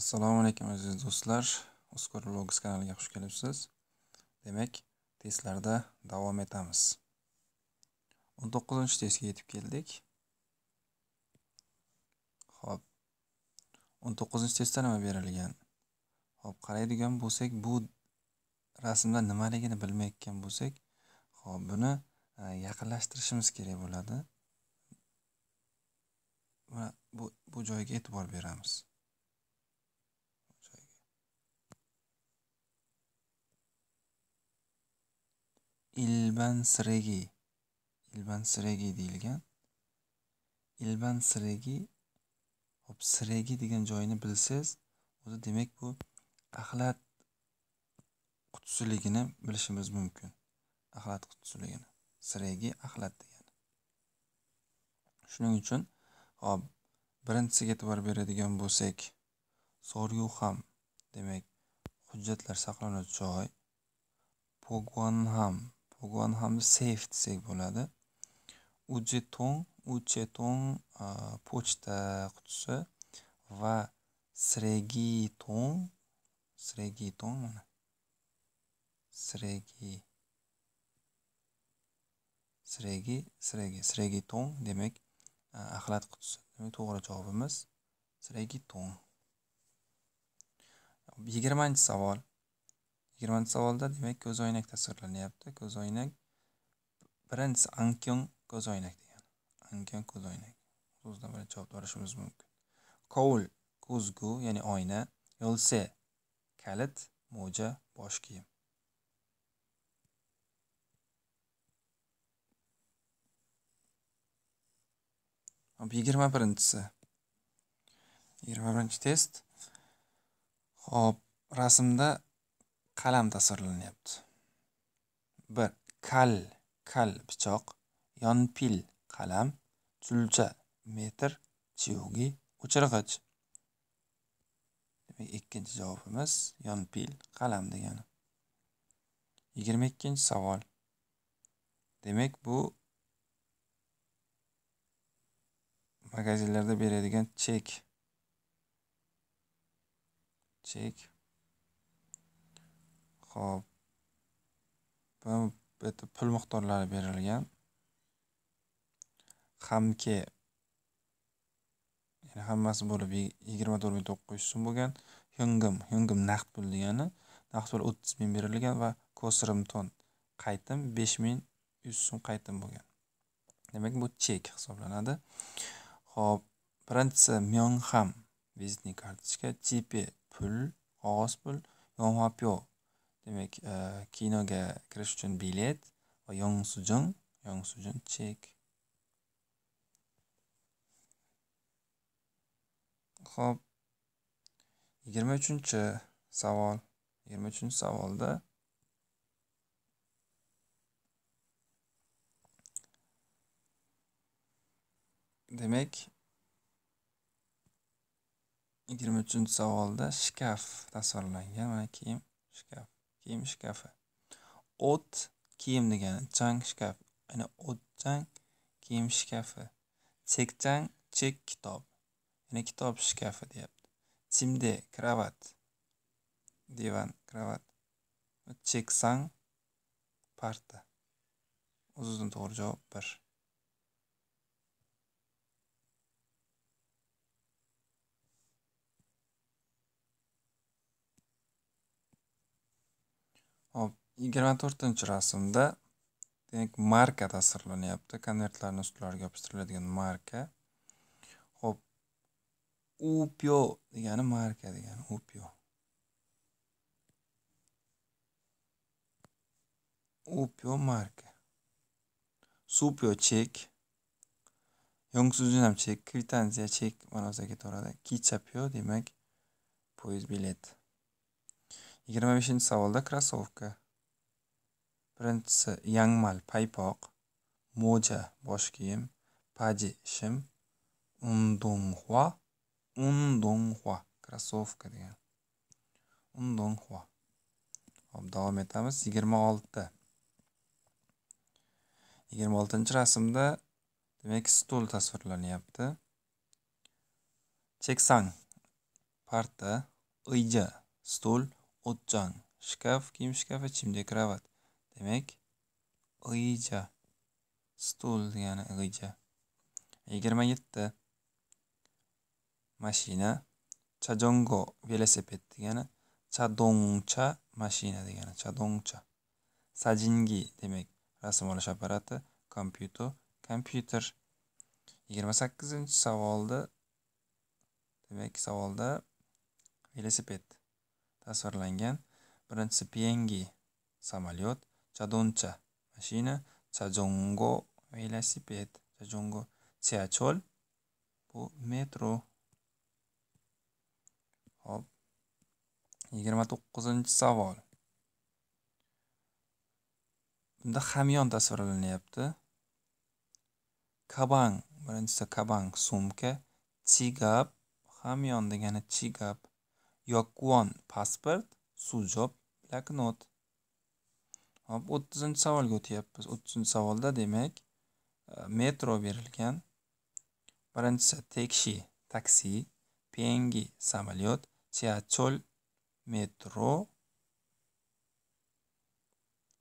assalomu alaykum aziz do'stlar uzkor logs kanaliga xush kelibsiz demak testlarda davom etamiz 19 testga yetib keldik Xo'p. 19 testda nima berilgan Xo'p, qaraydigan bo'lsak bu rasmda nimaligini bilmayotgan bo'lsak Xo'p, buni e, yaqinlashtirishimiz kerak bo'ladi va bu bu joyga e'tibor beramiz ilban ilbansiregi deyilgan ilbansiregi hop siregi degan joyini bilsangiz o'zi demak bu axlat qutisiligini bilishimiz mumkin axlat qutisiligini siregi axlat degani shuning uchun hop birinchisiga e'tibor beradigan bo'lsak ham demak hujjatlar saqlanuvchi joy ham togon ham save desak bo'ladi ujetong uchetong pochta qutisi va sregitong sregitong mana sregi sregi sregi sregitong demak axlat qutisi demak to'g'ri javobimiz sregitong yigirmanchi savol yigirmanchi savolda demak ko'zoynak tasvirlanyapti ko'zoynak birinchisi oynak ko'zoynak degani ko'z ko'zoynak o'zidan bilan javob olishimiz mumkin kovul ko'zgu ya'ni oyna yo'lse kalit mo'ja bosh kiyim hop yigirma birinchisi yigirma birinchi test hop rasmda qalam tasvirlanyapti bir kal kal pichoq yonpil qalam tulcha metr chiyugi o'chirg'ich demak ikkinchi javobimiz yonpil qalam degani yigirma ikkinchi savol demak bu magazinlarda beradigan chek chek Xo'p. Bu yerda pul miqdorlari berilgan. Hamki ya'ni hammasi bo'lib 24.900 so'm bo'lgan. Hyungum, hyungum naqd pul degani naqd pul 30000 berilgan va kosirimton qaytim 5100 so'm qaytim bo'lgan. Demak, bu chek hisoblanadi. Xo'p, birinchisi myonham vizitni kartochka, Chipe pul, qog'oz pul, Yonghapyo demak e, kinoga kirish uchun bilet va yongsujun yongsujun chek ho'p yigirma uchinchi savol yigirma uchinchi savolda demak yigirma uchinchi savolda shkaf tasvirlangan mana kiyim shkaf kiyim shkafi o't kiyim degani chang shkaf ya'ni chang kiyim shkafi chekchang chek kitob ya'ni kitob shkafi deyapti chimde kravat divan kravat cheksang parta o'z o'zidan to'g'ri javob bir yigirma to'rtinchi rasmda demak marka tasvirlanyapti konvertlarni ustilariga yopishtiriladigan marka ho'p upyo degani marka degani upyo upyo marka supyo chek yongsuzunam chek kvitansiya chek ma'nosida ketaveradi kichapyo demak poyezd bileti yigirma beshinchi savolda krossovka birinchisi yangmal paypoq mo'ja bosh kiyim paji shim undonghua undonghua krossovka degan undonghua hop davom etamiz yigirma olti yigirma oltinchi rasmda demak stul tasvirlanyapti cheksang parta ija stul o'tjon shkaf kiyim shkafi chimde kravat demak ija stul degani ija yigirma yetti mashina chajongo velosiped degani chadongcha mashina degani chadongcha sajingi demak rasm olish apparati kompyuter kompyuter yigirma sakkizinchi savolda demak savolda velosiped tasvirlangan birinchisi piyangi samolyot jadoncha mashina chajongo velosiped chajongo chiachol bu metro hop yigirma to'qqizinchi savol bunda hamyon tasvirlanyapti kabang birinchisi kabang sumka chigap hamyon degani chigap yokuon pasport sujob bloknot Hop, 30 savolga o'tyapmiz. 30 savolda demak e, metro berilgan. Birinchisi tekshi, taksi, pengi, samolyot, chiachol, metro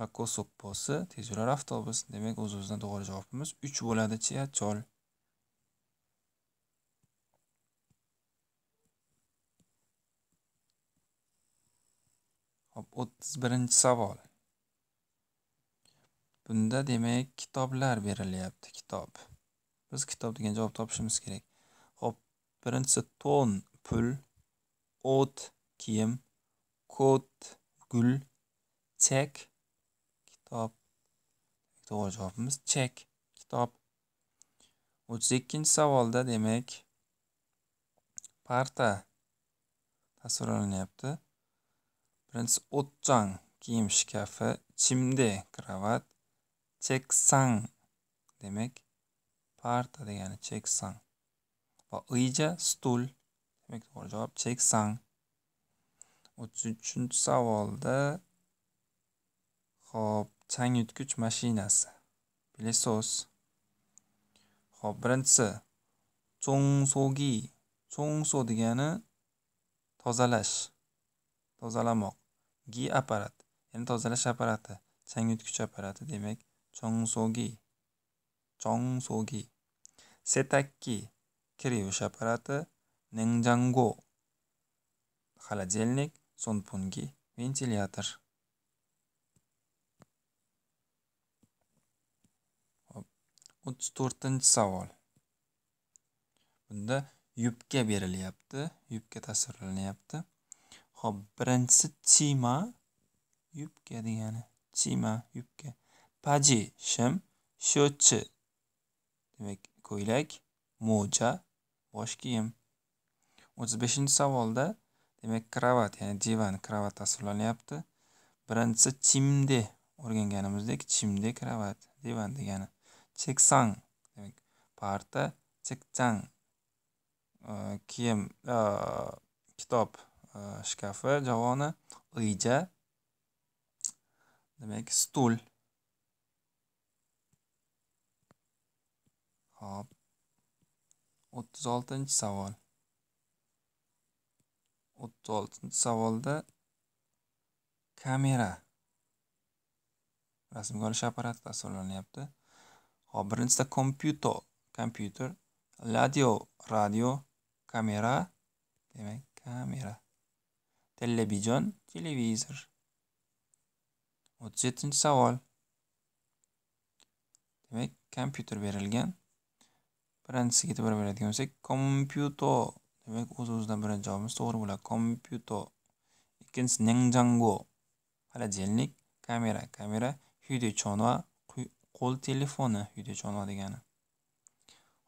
va kosopposi tezyurar avtobus. Demak, o'z-o'zidan to'g'ri javobimiz 3 bo'ladi, chiachol. Hop, 31-savol. Bunda demak kitoblar berilyapti. Kitob. Biz kitob degan javob topishimiz kerak. Xo'p, birinchisi to'n, pul, o't, kiyim, ko't, gul, chek, kitob. To'g'ri javobimiz chek, kitob. 32-chi savolda demak parta tasvirlanyapti. Birinchisi o'tchang, kiyim shkafi, chimde kravat, cheksang demak parta degani cheksang va iyja stul demak to'g'ri javob cheksang o'ttiz uchinchi savolda hop changyutgich mashinasi pilesos hop birinchisi cho'ngsogi cho'ngso degani tozalash tozalamoq gi apparat ya'ni tozalash apparati changyutgich apparati demak 정수기 정수기 세탁기 크리우시 아파트 냉장고 холодильник 선풍기 вентилятор 34 to'rtinchi savol bunda yubka berilyapti yubka tasvirlanyapti ho'p birinchisi chima yubka degani chima yubka paji shim shochi demak ko'ylak mo'ja bosh kiyim o'ttiz beshinchi savolda demak kravat ya'ni divan kravat tasvirlanyapti birinchisi chimde o'rganganimizdek chimde kravat divan degani cheksan demak parta chekchang e, kiyim e, kitob e, shkafi javoni g'iyja demak stul Hop. 36-chi savol. 36-chi savolda kamera rasmga olish apparati tasvirlanyapti. Hop, birinchisida kompyuter, kompyuter, radio, radio, kamera, demak, kamera. Televizion, televizor. 37-savol. Demak, kompyuter berilgan. birinchisiga e'tibor beradigan bo'lsak kompyuto demak o'z o'zidan birinchi javobimiz to'g'ri bo'ladi kompyuto ikkinchisi e nengjango холодильник kamera kamera hidechona qo'l telefoni hidechona degani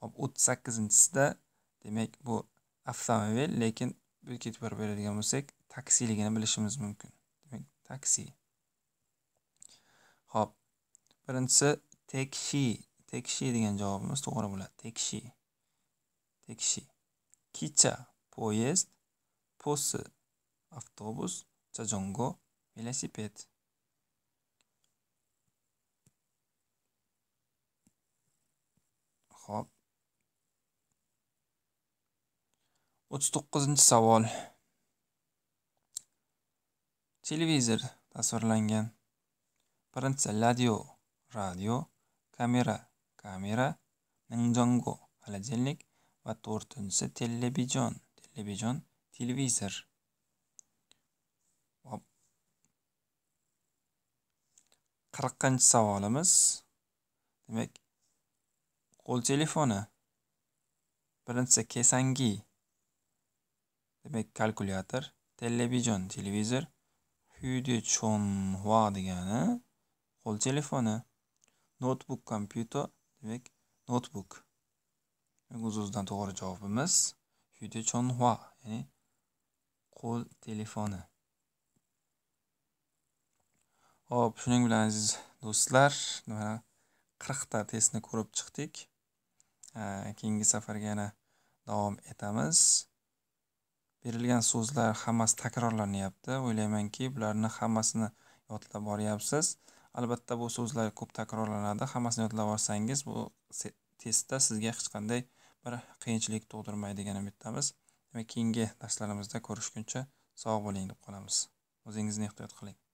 hop o'ttiz sakkizinchisida demak bu avtomobil lekin bunga e'tibor beradigan bo'lsak taksiligini bilishimiz mumkin demak taksi hop birinchisi tekshi tekshi degan javobimiz to'g'ri bo'ladi tekshi tekshi kicha poyezd posi avtobus chajongo velosiped ho'p o'ttiz to'qqizinchi savol televizor tasvirlangan birinchisi radio radio kamera kamera nimjongo xolodilnik va to'rtinchisi telebijon telebijon televizor qirqinchi savolimiz demak qo'l telefoni birinchisi kesangi demak kalkulyator telebijon televizor chonhua degani kol telefonu, notebook, kompyuter Demak, notebook. Demak, o'z-o'zidan to'g'ri javobimiz Hua, ya'ni qo'l telefoni. ho'p shuning bilan aziz do'stlar, mana 40 ta testni ko'rib chiqdik. Keyingi safarga yana davom etamiz. Berilgan so'zlar hammasi takrorlanyapti. O'ylaymanki, bularni hammasini yodlab boryapsiz. albatta bu so'zlar ko'p takrorlanadi hammasini yodlab olsangiz bu testda sizga hech qanday bir qiyinchilik tug'dirmaydi degan umiddamiz demak keyingi darslarimizda ko'rishguncha sog' bo'ling deb qolamiz o'zingizni ehtiyot qiling